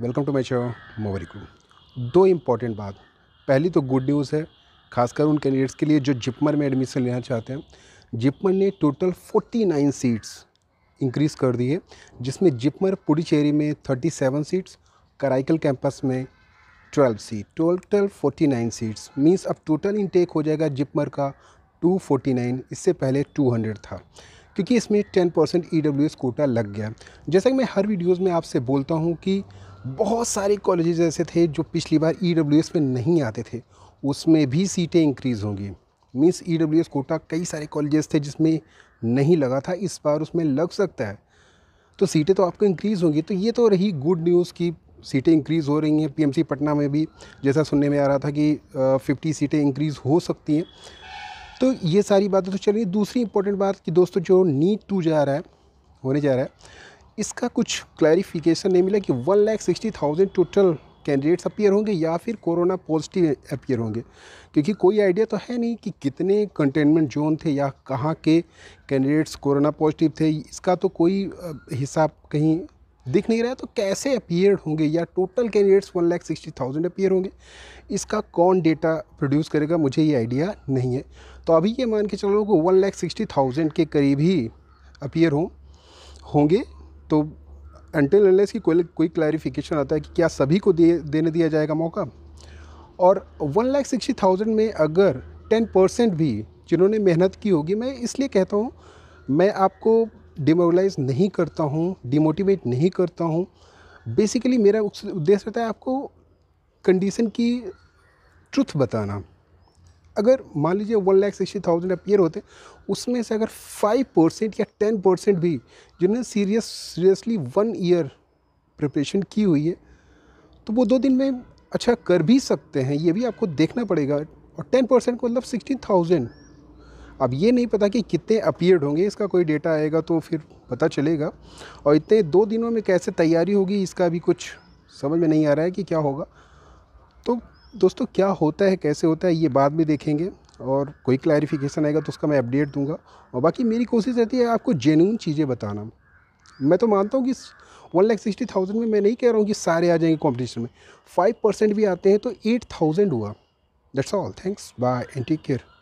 welcome to my show मोवरिकू दो important बात पहली तो गुड न्यूज़ है खासकर उन कैंडिडेट्स के लिए जो जिपमर में एडमिशन लेना चाहते हैं जिपमर ने टोटल 49 सीट्स इंक्रीज़ कर दी है जिसमें जिपमर पुडुचेरी में 37 सीट्स कराइकल कैंपस में 12 सीट टोटल 49 सीट्स मींस अब टोटल इनटेक हो जाएगा जिपमर का 249 इससे पहले 200 था क्योंकि इसमें 10 परसेंट ई कोटा लग गया जैसा कि मैं हर वीडियोज़ में आपसे बोलता हूँ कि बहुत सारे कॉलेजेस ऐसे थे जो पिछली बार ई डब्ल्यू एस में नहीं आते थे उसमें भी सीटें इंक्रीज़ होंगी means E W S quota कई सारे कॉलेजेस थे जिसमें नहीं लगा था इस बार उसमें लग सकता है तो सीटें तो आपको इंक्रीज़ होंगी तो ये तो रही गुड न्यूज़ की सीटें इंक्रीज़ हो रही हैं पीएमसी पटना में भी जैसा सुनने में आ रहा था कि फिफ्टी सीटें इंक्रीज़ हो सकती हैं तो ये सारी बातें तो चलिए दूसरी इंपॉर्टेंट बात कि दोस्तों जो नीट टू जा रहा है होने जा रहा है इसका कुछ क्लैरिफिकेशन नहीं मिला कि one lakh sixty thousand total candidates appear होंगे या फिर कोरोना पॉजिटिव अपियर होंगे क्योंकि कोई आइडिया तो है नहीं कि कितने कंटेनमेंट जोन थे या कहाँ के कैंडिडेट्स कोरोना पॉजिटिव थे इसका तो कोई हिसाब कहीं दिख नहीं रहा तो कैसे अपियर होंगे या total candidates one lakh sixty thousand appear होंगे इसका कौन डेटा प्रोड्यूस करेगा मुझे ये आइडिया नहीं है तो अभी ये मान के चलो कि वन लाख सिक्सटी थाउजेंड के करीब ही अपियर हों होंगे तो एंटेल अनलेस की कोई कोई क्लैरिफिकेशन आता है कि क्या सभी को दे, देने दिया जाएगा मौका और वन लाख सिक्सटी थाउजेंड में अगर टेन परसेंट भी जिन्होंने मेहनत की होगी मैं इसलिए कहता हूँ मैं आपको डिमोरलाइज नहीं करता हूँ डिमोटिवेट नहीं करता हूँ बेसिकली मेरा उद्देश्य रहता है आपको कंडीशन की ट्रुथ बताना अगर मान लीजिए one lakh sixty thousand appear होते उसमें से अगर फाइव परसेंट या टेन परसेंट भी जिन्होंने serious seriously one year preparation की हुई है तो वो दो दिन में अच्छा कर भी सकते हैं ये भी आपको देखना पड़ेगा और टेन परसेंट मतलब सिक्सटीन थाउजेंड अब ये नहीं पता कि कितने अपियर्ड होंगे इसका कोई डेटा आएगा तो फिर पता चलेगा और इतने दो दिनों में कैसे तैयारी होगी इसका भी कुछ समझ में नहीं आ रहा है कि क्या होगा तो दोस्तों क्या होता है कैसे होता है ये बाद में देखेंगे और कोई क्लैरिफिकेशन आएगा तो उसका मैं अपडेट दूंगा और बाकी मेरी कोशिश रहती है आपको जेन्यून चीज़ें बताना मैं तो मानता हूँ कि वन लाख सिक्सटी थाउजेंड में मैं नहीं कह रहा हूँ कि सारे आ जाएंगे कॉम्पिटिशन में फाइव परसेंट भी आते हैं तो एट थाउजेंड हुआ that's all thanks bye and take care